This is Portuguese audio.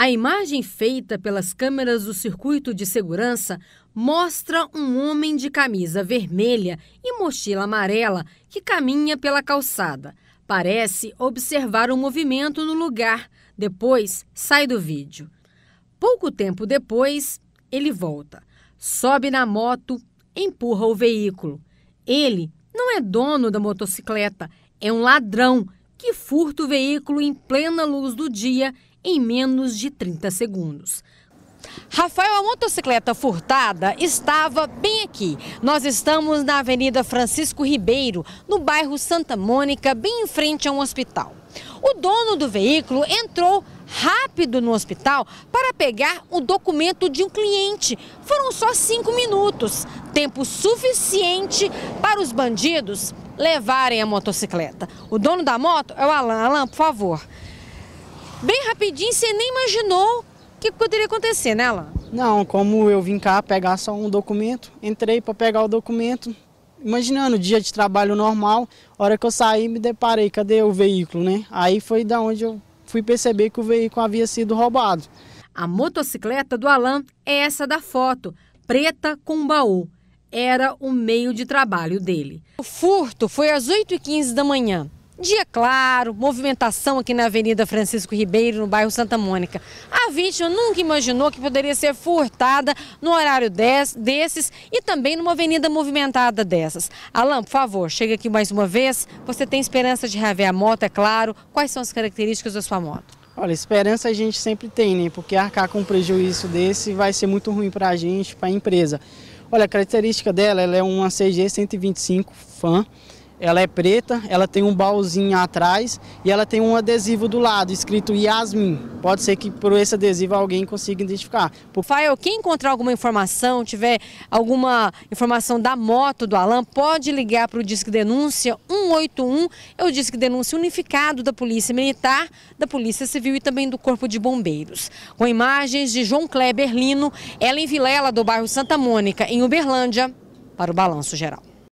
A imagem feita pelas câmeras do circuito de segurança mostra um homem de camisa vermelha e mochila amarela que caminha pela calçada. Parece observar o um movimento no lugar, depois sai do vídeo. Pouco tempo depois, ele volta, sobe na moto, empurra o veículo. Ele não é dono da motocicleta, é um ladrão que furta o veículo em plena luz do dia em menos de 30 segundos. Rafael, a motocicleta furtada estava bem aqui. Nós estamos na Avenida Francisco Ribeiro, no bairro Santa Mônica, bem em frente a um hospital. O dono do veículo entrou rápido no hospital para pegar o documento de um cliente. Foram só cinco minutos tempo suficiente para os bandidos levarem a motocicleta. O dono da moto é o Alain. Alan, por favor bem rapidinho, você nem imaginou o que poderia acontecer, né, Não, como eu vim cá pegar só um documento, entrei para pegar o documento, imaginando dia de trabalho normal, hora que eu saí me deparei, cadê o veículo, né? Aí foi da onde eu fui perceber que o veículo havia sido roubado. A motocicleta do Alain é essa da foto, preta com um baú. Era o meio de trabalho dele. O furto foi às 8h15 da manhã. Dia claro, movimentação aqui na Avenida Francisco Ribeiro, no bairro Santa Mônica. A vítima nunca imaginou que poderia ser furtada no horário des, desses e também numa avenida movimentada dessas. Alain, por favor, chega aqui mais uma vez. Você tem esperança de rever a moto, é claro. Quais são as características da sua moto? Olha, esperança a gente sempre tem, né? Porque arcar com um prejuízo desse vai ser muito ruim para a gente, para a empresa. Olha, a característica dela, ela é uma CG 125 FAN. Ela é preta, ela tem um baúzinho atrás e ela tem um adesivo do lado escrito Yasmin. Pode ser que por esse adesivo alguém consiga identificar. Rafael, quem encontrar alguma informação, tiver alguma informação da moto do Alan, pode ligar para o Disque Denúncia 181. É o Disque Denúncia unificado da Polícia Militar, da Polícia Civil e também do Corpo de Bombeiros. Com imagens de João Kleber Lino, Ellen Vilela, do bairro Santa Mônica, em Uberlândia, para o Balanço Geral.